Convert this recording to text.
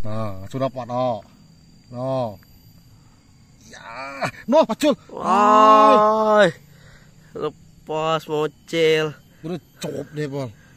Nah, sudah podo. No. Nah. Nah. Ya, no nah, pacul. Woi. Lepas mocel. Udah cukup deh, Bol.